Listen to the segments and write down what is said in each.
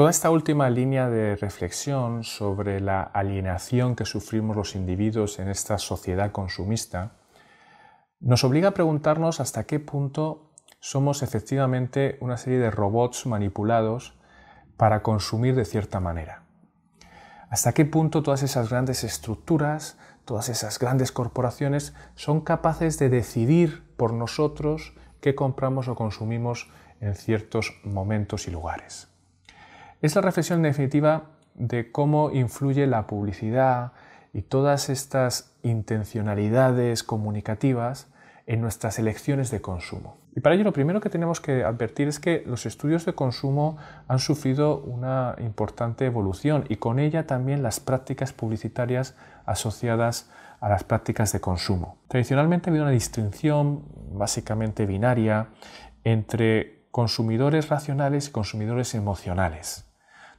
Toda esta última línea de reflexión sobre la alienación que sufrimos los individuos en esta sociedad consumista nos obliga a preguntarnos hasta qué punto somos efectivamente una serie de robots manipulados para consumir de cierta manera. Hasta qué punto todas esas grandes estructuras, todas esas grandes corporaciones son capaces de decidir por nosotros qué compramos o consumimos en ciertos momentos y lugares. Es la reflexión definitiva de cómo influye la publicidad y todas estas intencionalidades comunicativas en nuestras elecciones de consumo. Y para ello lo primero que tenemos que advertir es que los estudios de consumo han sufrido una importante evolución y con ella también las prácticas publicitarias asociadas a las prácticas de consumo. Tradicionalmente ha habido una distinción básicamente binaria entre consumidores racionales y consumidores emocionales.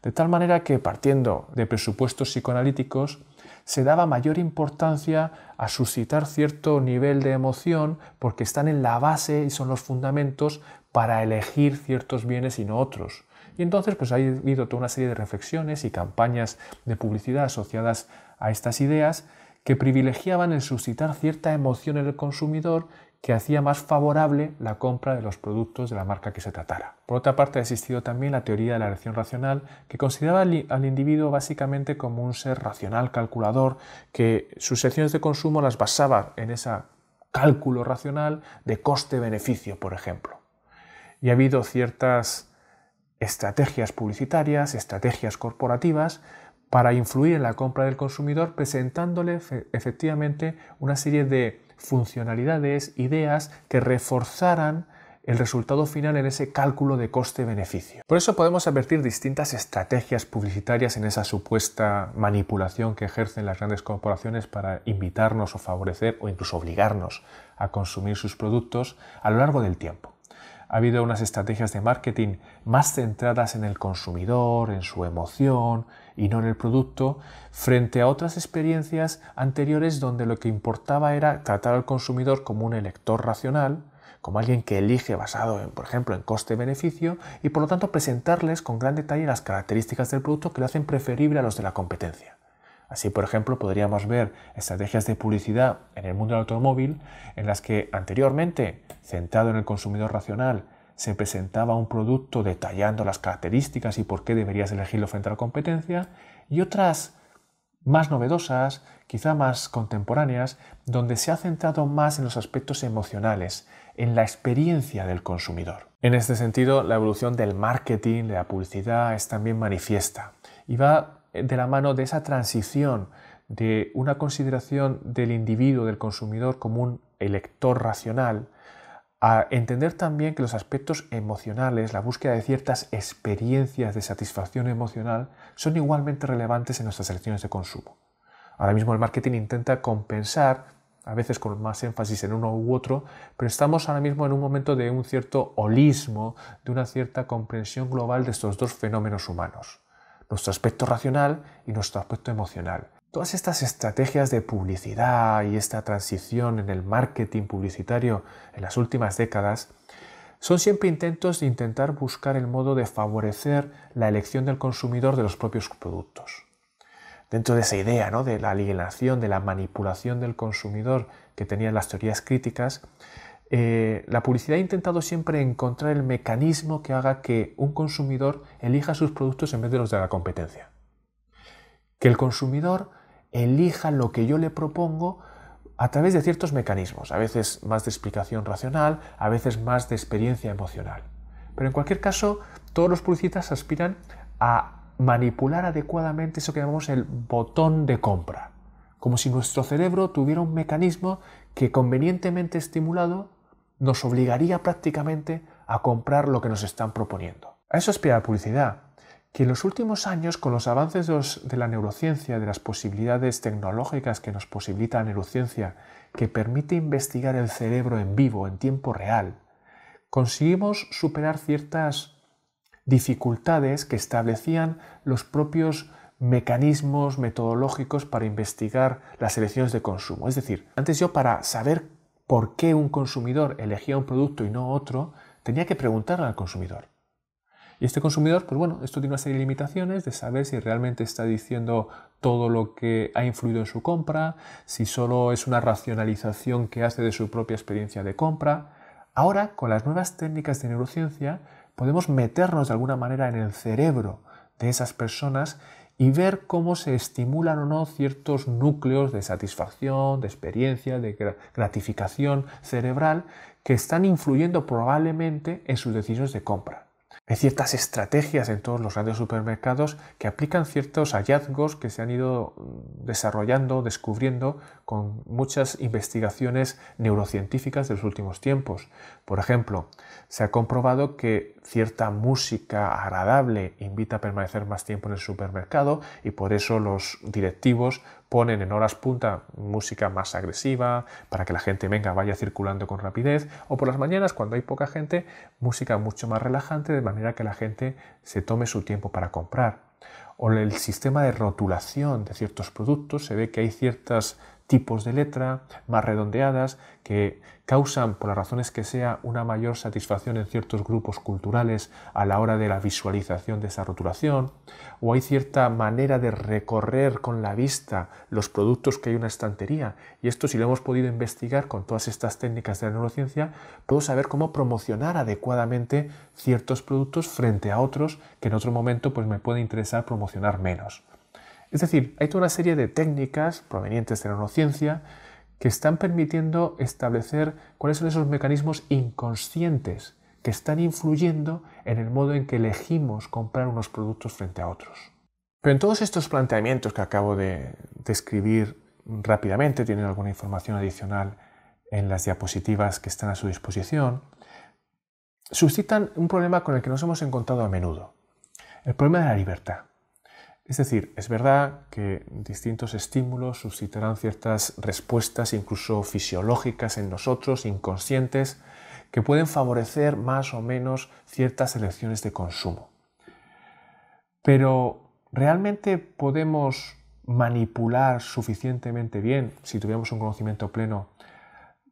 De tal manera que, partiendo de presupuestos psicoanalíticos, se daba mayor importancia a suscitar cierto nivel de emoción porque están en la base y son los fundamentos para elegir ciertos bienes y no otros. Y entonces pues ha habido toda una serie de reflexiones y campañas de publicidad asociadas a estas ideas que privilegiaban el suscitar cierta emoción en el consumidor que hacía más favorable la compra de los productos de la marca que se tratara. Por otra parte, ha existido también la teoría de la elección racional, que consideraba al, individuo básicamente como un ser racional, calculador, que sus secciones de consumo las basaba en ese cálculo racional de coste-beneficio, por ejemplo. Y ha habido ciertas estrategias publicitarias, estrategias corporativas, para influir en la compra del consumidor presentándole efectivamente una serie de funcionalidades, ideas que reforzaran el resultado final en ese cálculo de coste-beneficio. Por eso podemos advertir distintas estrategias publicitarias en esa supuesta manipulación que ejercen las grandes corporaciones para invitarnos o favorecer o incluso obligarnos a consumir sus productos a lo largo del tiempo ha habido unas estrategias de marketing más centradas en el consumidor, en su emoción y no en el producto, frente a otras experiencias anteriores donde lo que importaba era tratar al consumidor como un elector racional, como alguien que elige basado, en, por ejemplo, en coste-beneficio y por lo tanto presentarles con gran detalle las características del producto que lo hacen preferible a los de la competencia. Así, por ejemplo, podríamos ver estrategias de publicidad en el mundo del automóvil en las que anteriormente, centrado en el consumidor racional, se presentaba un producto detallando las características y por qué deberías elegirlo frente a la competencia, y otras más novedosas, quizá más contemporáneas, donde se ha centrado más en los aspectos emocionales, en la experiencia del consumidor. En este sentido, la evolución del marketing, de la publicidad, es también manifiesta y va eh, de la mano de esa transición de una consideración del individuo, del consumidor como un elector racional, a entender también que los aspectos emocionales, la búsqueda de ciertas experiencias de satisfacción emocional, son igualmente relevantes en nuestras elecciones de consumo. Ahora mismo el marketing intenta compensar, a veces con más énfasis en uno u otro, pero estamos ahora mismo en un momento de un cierto holismo, de una cierta comprensión global de estos dos fenómenos humanos nuestro aspecto racional y nuestro aspecto emocional. Todas estas estrategias de publicidad y esta transición en el marketing publicitario en las últimas décadas son siempre intentos de intentar buscar el modo de favorecer la elección del consumidor de los propios productos. Dentro de esa idea ¿no? de la alienación, de la manipulación del consumidor que tenían las teorías críticas, eh, la publicidad ha intentado siempre encontrar el mecanismo que haga que un consumidor elija sus productos en vez de los de la competencia. Que el consumidor elija lo que yo le propongo a través de ciertos mecanismos, a veces más de explicación racional, a veces más de experiencia emocional. Pero en cualquier caso, todos los publicistas aspiran a manipular adecuadamente eso que llamamos el botón de compra, como si nuestro cerebro tuviera un mecanismo que convenientemente estimulado nos obligaría prácticamente a comprar lo que nos están proponiendo. A eso aspira la publicidad, que en los últimos años, con los avances de, de la neurociencia, de las posibilidades tecnológicas que nos posibilita la neurociencia, que permite investigar el cerebro en vivo, en tiempo real, conseguimos superar ciertas dificultades que establecían los propios mecanismos metodológicos para investigar las elecciones de consumo. Es decir, antes yo para saber por qué un consumidor elegía un producto y no otro, tenía que preguntarle al consumidor. Y este consumidor, pues bueno, esto tiene una serie de limitaciones de saber si realmente está diciendo todo lo que ha influido en su compra, si solo es una racionalización que hace de su propia experiencia de compra. Ahora, con las nuevas técnicas de neurociencia, podemos meternos de alguna manera en el cerebro de esas personas y ver cómo se estimulan o no ciertos núcleos de satisfacción, de experiencia, de gratificación cerebral que están influyendo probablemente en sus decisiones de compra. Hay ciertas estrategias en todos los grandes supermercados que aplican ciertos hallazgos que se han ido mm, desarrollando, descubriendo con muchas investigaciones neurocientíficas de los últimos tiempos. Por ejemplo, se ha comprobado que cierta música agradable invita a permanecer más tiempo en el supermercado y por eso los directivos ponen en horas punta música más agresiva para que la gente venga, vaya circulando con rapidez, o por las mañanas cuando hay poca gente, música mucho más relajante de manera que la gente se tome su tiempo para comprar. O el sistema de rotulación de ciertos productos, se ve que hay ciertas tipos de letra más redondeadas que causan, por las razones que sea, una mayor satisfacción en ciertos grupos culturales a la hora de la visualización de esa rotulación, o hay cierta manera de recorrer con la vista los productos que hay en una estantería. Y esto, si lo hemos podido investigar con todas estas técnicas de la neurociencia, puedo saber cómo promocionar adecuadamente ciertos productos frente a otros que en otro momento pues, me puede interesar promocionar menos. Es decir, hay toda una serie de técnicas provenientes de la neurociencia que están permitiendo establecer cuáles son esos mecanismos inconscientes que están influyendo en el modo en que elegimos comprar unos productos frente a otros. Pero en todos estos planteamientos que acabo de describir rápidamente, tienen alguna información adicional en las diapositivas que están a su disposición, suscitan un problema con el que nos hemos encontrado a menudo, el problema de la libertad. Es decir, es verdad que distintos estímulos suscitarán ciertas respuestas incluso fisiológicas en nosotros, inconscientes, que pueden favorecer más o menos ciertas elecciones de consumo. Pero ¿realmente podemos manipular suficientemente bien, si tuviéramos un conocimiento pleno,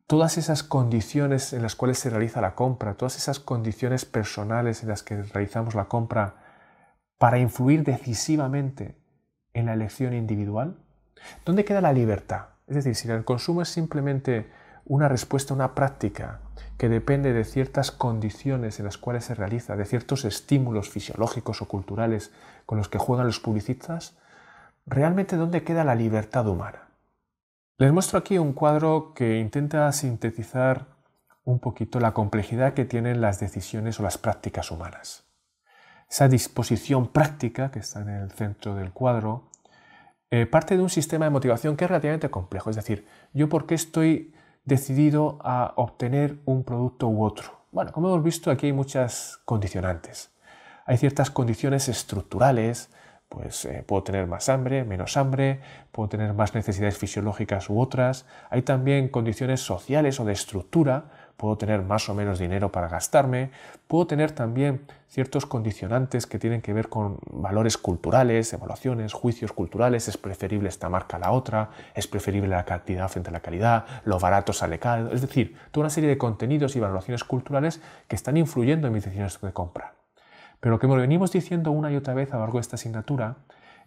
todas esas condiciones en las cuales se realiza la compra, todas esas condiciones personales en las que realizamos la compra para influir decisivamente en la elección individual? ¿Dónde queda la libertad? Es decir, si el consumo es simplemente una respuesta, una práctica que depende de ciertas condiciones en las cuales se realiza, de ciertos estímulos fisiológicos o culturales con los que juegan los publicistas, ¿realmente dónde queda la libertad humana? Les muestro aquí un cuadro que intenta sintetizar un poquito la complejidad que tienen las decisiones o las prácticas humanas esa disposición práctica que está en el centro del cuadro, eh, parte de un sistema de motivación que es relativamente complejo. Es decir, yo por qué estoy decidido a obtener un producto u otro. Bueno, como hemos visto, aquí hay muchas condicionantes. Hay ciertas condiciones estructurales, pues eh, puedo tener más hambre, menos hambre, puedo tener más necesidades fisiológicas u otras. Hay también condiciones sociales o de estructura, puedo tener más o menos dinero para gastarme, puedo tener también ciertos condicionantes que tienen que ver con valores culturales, evaluaciones, juicios culturales, es preferible esta marca a la otra, es preferible la cantidad frente a la calidad, lo barato sale caro, es decir, toda una serie de contenidos y valoraciones culturales que están influyendo en mis decisiones de compra. Pero lo que me venimos diciendo una y otra vez a lo largo de esta asignatura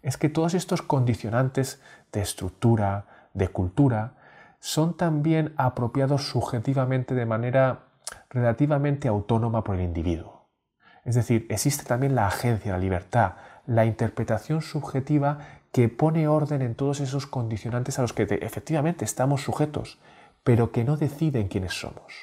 es que todos estos condicionantes de estructura, de cultura, son también apropiados subjetivamente de manera relativamente autónoma por el individuo. Es decir, existe también la agencia, la libertad, la interpretación subjetiva que pone orden en todos esos condicionantes a los que efectivamente estamos sujetos, pero que no deciden quiénes somos.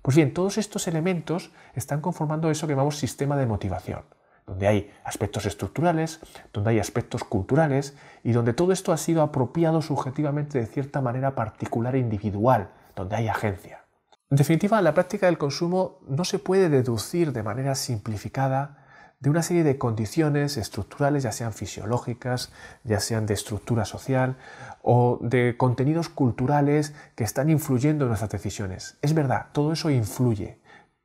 Pues bien, todos estos elementos están conformando eso que llamamos sistema de motivación donde hay aspectos estructurales, donde hay aspectos culturales y donde todo esto ha sido apropiado subjetivamente de cierta manera particular e individual, donde hay agencia. En definitiva, la práctica del consumo no se puede deducir de manera simplificada de una serie de condiciones estructurales, ya sean fisiológicas, ya sean de estructura social o de contenidos culturales que están influyendo en nuestras decisiones. Es verdad, todo eso influye,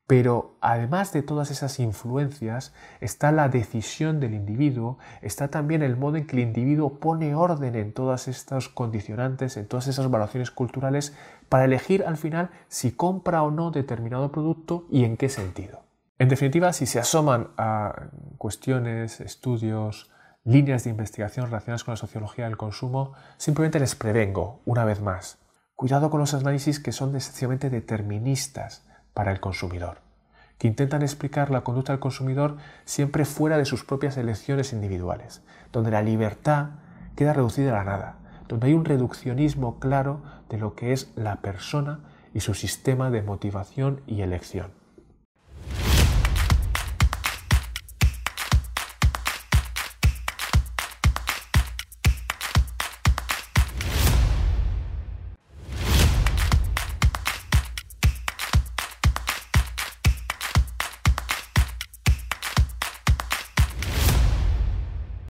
pero además de todas esas influencias está la decisión del individuo, está también el modo en que el individuo pone orden en todas estas condicionantes, en todas esas valoraciones culturales, para elegir al final si compra o no determinado producto y en qué sentido. En definitiva, si se asoman a cuestiones, estudios, líneas de investigación relacionadas con la sociología del consumo, simplemente les prevengo, una vez más. Cuidado con los análisis que son esencialmente deterministas para el consumidor, que intentan explicar la conducta del consumidor siempre fuera de sus propias elecciones individuales, donde la libertad queda reducida a la nada, donde hay un reduccionismo claro de lo que es la persona y su sistema de motivación y elección.